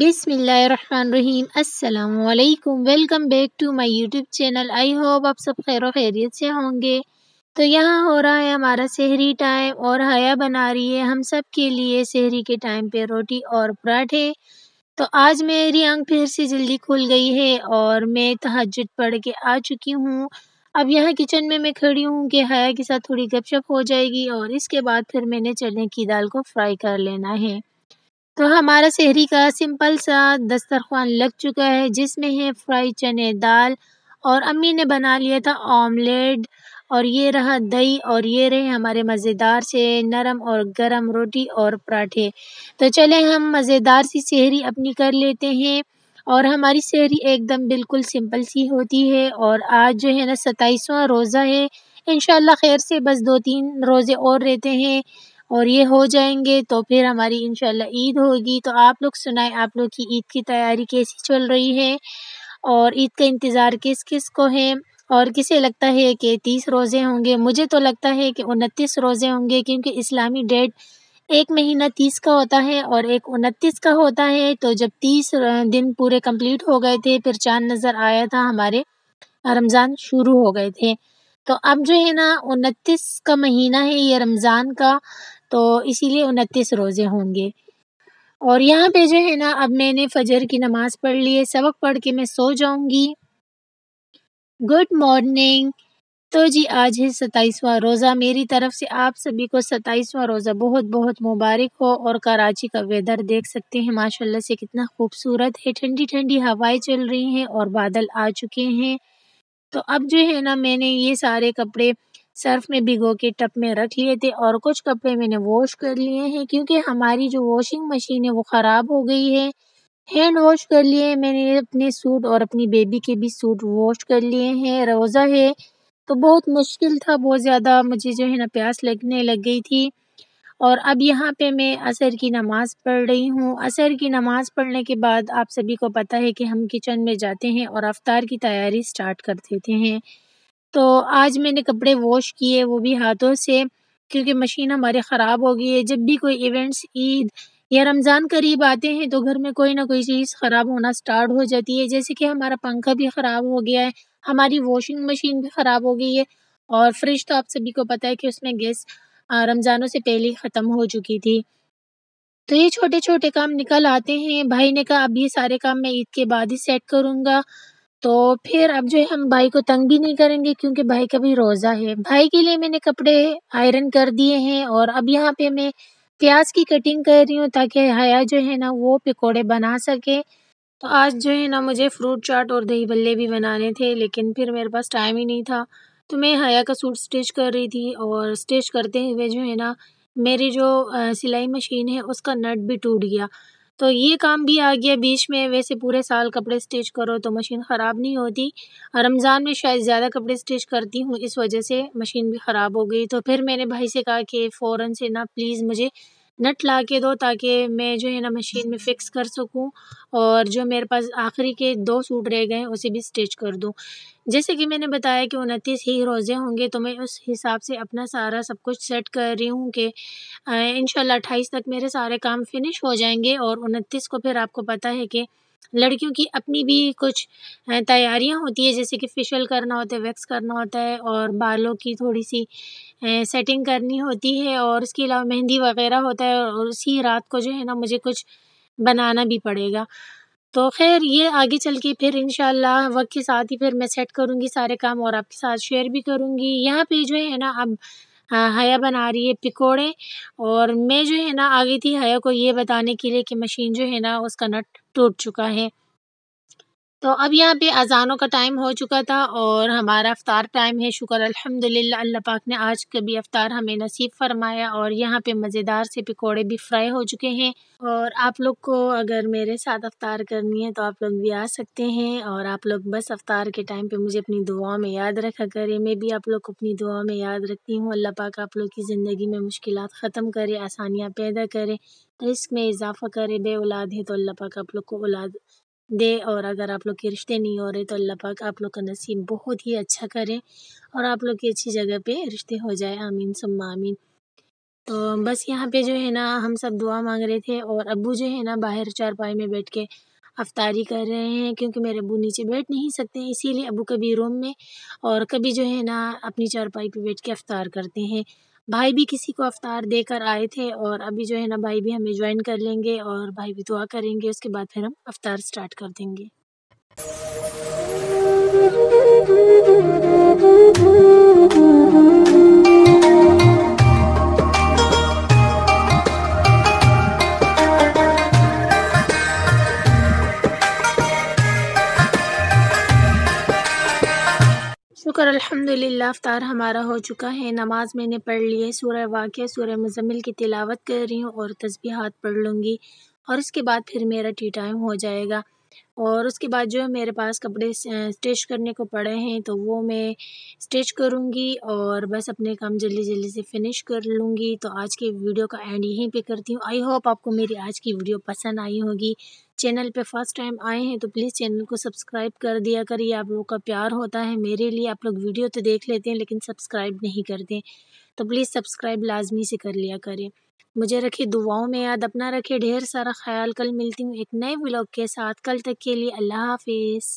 बिसमीम अल्लाम welcome back to my YouTube channel I hope आप सब खैर खैरियत से होंगे तो यहाँ हो रहा है हमारा शहरी टाइम और हया बना रही है हम सब के लिए शहरी के टाइम पे रोटी और पराठे तो आज मेरी आंख फिर से जल्दी खुल गई है और मैं तहजद पढ़ के आ चुकी हूँ अब यहाँ किचन में मैं खड़ी हूँ कि हया के साथ थोड़ी गपशप हो जाएगी और इसके बाद फिर मैंने चने की दाल को फ्राई कर लेना है तो हमारा शहरी का सिंपल सा दस्तरखान लग चुका है जिसमें है फ्राई चने दाल और अम्मी ने बना लिया था ऑमलेट और ये रहा दही और ये रहे हमारे मज़ेदार से नरम और गरम रोटी और पराठे तो चले हम मज़ेदार सी शहरी अपनी कर लेते हैं और हमारी शहरी एकदम बिल्कुल सिंपल सी होती है और आज जो है ना सताईसवा रोज़ा है इन खैर से बस दो तीन रोज़े और रहते हैं और ये हो जाएंगे तो फिर हमारी इंशाल्लाह ईद होगी तो आप लोग सुनाएं आप लोग की ईद की तैयारी कैसी चल रही है और ईद का इंतज़ार किस किस को है और किसे लगता है कि तीस रोज़े होंगे मुझे तो लगता है कि उनतीस रोज़े होंगे क्योंकि इस्लामी डेट एक महीना तीस का होता है और एक उनतीस का होता है तो जब तीस दिन पूरे कंप्लीट हो गए थे फिर चांद नज़र आया था हमारे रमज़ान शुरू हो गए थे तो अब जो है ना उनतीस का महीना है ये रमज़ान का तो इसीलिए उनतीस रोज़े होंगे और यहाँ पे जो है ना अब मैंने फजर की नमाज़ पढ़ ली है सबक पढ़ के मैं सो जाऊँगी गुड मॉर्निंग तो जी आज है सताईसवा रोज़ा मेरी तरफ से आप सभी को सताईसवा रोज़ा बहुत बहुत मुबारक हो और कराची का वेदर देख सकते हैं माशाल्लाह से कितना खूबसूरत है ठंडी ठंडी हवाएं चल रही हैं और बादल आ चुके हैं तो अब जो है ना मैंने ये सारे कपड़े सर्फ में भिगो के टप में रख लिए थे और कुछ कपड़े मैंने वॉश कर लिए हैं क्योंकि हमारी जो वॉशिंग मशीन है वो ख़राब हो गई है हैंड वॉश कर लिए मैंने अपने सूट और अपनी बेबी के भी सूट वॉश कर लिए हैं रोज़ा है तो बहुत मुश्किल था बहुत ज़्यादा मुझे जो है ना प्यास लगने लग गई थी और अब यहाँ पे मैं असर की नमाज़ पढ़ रही हूँ असर की नमाज़ पढ़ने के बाद आप सभी को पता है कि हम किचन में जाते हैं और अफ्तार की तैयारी स्टार्ट कर देते हैं तो आज मैंने कपड़े वॉश किए वो भी हाथों से क्योंकि मशीन हमारे ख़राब हो गई है जब भी कोई इवेंट्स ईद या रमज़ान करीब आते हैं तो घर में कोई ना कोई चीज़ ख़राब होना स्टार्ट हो जाती है जैसे कि हमारा पंखा भी ख़राब हो गया है हमारी वॉशिंग मशीन भी ख़राब हो गई है और फ्रिज तो आप सभी को पता है कि उसमें गैस रमज़ानों से पहले ख़त्म हो चुकी थी तो ये छोटे छोटे काम निकल आते हैं भाई ने कहा अब ये सारे काम मैं ईद के बाद ही सेट करूँगा तो फिर अब जो है हम भाई को तंग भी नहीं करेंगे क्योंकि भाई का भी रोज़ा है भाई के लिए मैंने कपड़े आयरन कर दिए हैं और अब यहाँ पे मैं प्याज की कटिंग कर रही हूँ ताकि हया जो है ना वो पकौड़े बना सके तो आज जो है ना मुझे फ्रूट चाट और दही बल्ले भी बनाने थे लेकिन फिर मेरे पास टाइम ही नहीं था तो मैं हया का सूट स्टिच कर रही थी और स्टिच करते हुए जो है ना मेरी जो सिलाई मशीन है उसका नट भी टूट गया तो ये काम भी आ गया बीच में वैसे पूरे साल कपड़े स्टिच करो तो मशीन ख़राब नहीं होती रमज़ान में शायद ज़्यादा कपड़े स्टिच करती हूँ इस वजह से मशीन भी ख़राब हो गई तो फिर मैंने भाई से कहा कि फ़ौर से ना प्लीज़ मुझे नट ला के दो ताकि मैं जो है ना मशीन में फ़िक्स कर सकूँ और जो मेरे पास आखिरी के दो सूट रह गए हैं उसे भी स्टिच कर दूँ जैसे कि मैंने बताया कि उनतीस ही रोज़े होंगे तो मैं उस हिसाब से अपना सारा सब कुछ सेट कर रही हूँ कि इन अट्ठाईस तक मेरे सारे काम फिनिश हो जाएंगे और उनतीस को फिर आपको पता है कि लड़कियों की अपनी भी कुछ तैयारियां होती है जैसे कि फेशियल करना होता है वैक्स करना होता है और बालों की थोड़ी सी सेटिंग करनी होती है और इसके अलावा मेहंदी वगैरह होता है और उसी रात को जो है ना मुझे कुछ बनाना भी पड़ेगा तो खैर ये आगे चल के फिर इन वक्त के साथ ही फिर मैं सेट करूँगी सारे काम और आपके साथ शेयर भी करूँगी यहाँ पे जो है ना अब हाँ, हया बना रही है पिकोड़े और मैं जो है ना आ गई थी हया को ये बताने के लिए कि मशीन जो है ना उसका नट टूट चुका है तो अब यहाँ पे अजानों का टाइम हो चुका था और हमारा अफ्तार टाइम है शुक्र अल्हम्दुलिल्लाह अल्लाह पाक ने आज का भी अफ्तार हमें नसीब फरमाया और यहाँ पे मज़ेदार से पकोड़े भी फ्राई हो चुके हैं और आप लोग को अगर मेरे साथ अफ्तार करनी है तो आप लोग भी आ सकते हैं और आप लोग बस अफ्तार के टाइम पर मुझे अपनी दुआओं में याद रखा करें मैं भी आप लोग को अपनी दुआओं में याद रखती हूँ अल्लाह पाक आप लोग की ज़िंदगी में मुश्किल ख़त्म करे आसानियाँ पैदा करे रिस्क तो में इजाफा करे बे औलाद है तो अल्लाह पाक आप लोग को औलाद दे और अगर आप लोग के रिश्ते नहीं हो रहे तो अल्लाह पाक आप लोग का नसीब बहुत ही अच्छा करें और आप लोग की अच्छी जगह पे रिश्ते हो जाए आमीन सम्मा आमीन तो बस यहाँ पे जो है ना हम सब दुआ मांग रहे थे और अबू जो है ना बाहर चारपाई में बैठ के अफ्तारी कर रहे हैं क्योंकि मेरे अबू नीचे बैठ नहीं सकते इसीलिए अबू कभी रूम में और कभी जो है ना अपनी चारपाई पे बैठ के अफ्तार करते हैं भाई भी किसी को अवतार देकर आए थे और अभी जो है ना भाई भी हमें ज्वाइन कर लेंगे और भाई भी दुआ करेंगे उसके बाद फिर हम अवतार स्टार्ट कर देंगे शुक्र अल्हम्दुलिल्लाह अफ्तार हमारा हो चुका है नमाज मैंने पढ़ ली है सूर्य वाक़ सूर्य मुजम्मिल की तिलावत कर रही हूँ और तस्बीहात पढ़ लूँगी और इसके बाद फिर मेरा टी टाइम हो जाएगा और उसके बाद जो है मेरे पास कपड़े स्टिच करने को पड़े हैं तो वो मैं स्टिच करूँगी और बस अपने काम जल्दी जल्दी से फिनिश कर लूँगी तो आज के वीडियो का एंड यहीं पे करती हूँ आई होप आपको मेरी आज की वीडियो पसंद आई होगी चैनल पे फर्स्ट टाइम आए हैं तो प्लीज़ चैनल को सब्सक्राइब कर दिया करिए आप लोगों का प्यार होता है मेरे लिए आप लोग वीडियो तो देख लेते हैं लेकिन सब्सक्राइब नहीं करते तो प्लीज़ सब्सक्राइब लाजमी से कर लिया करें मुझे रखे दुआओं में याद अपना रखे ढेर सारा ख्याल कल मिलती हूँ एक नए ब्लॉग के साथ कल तक के लिए अल्लाह हाफिज़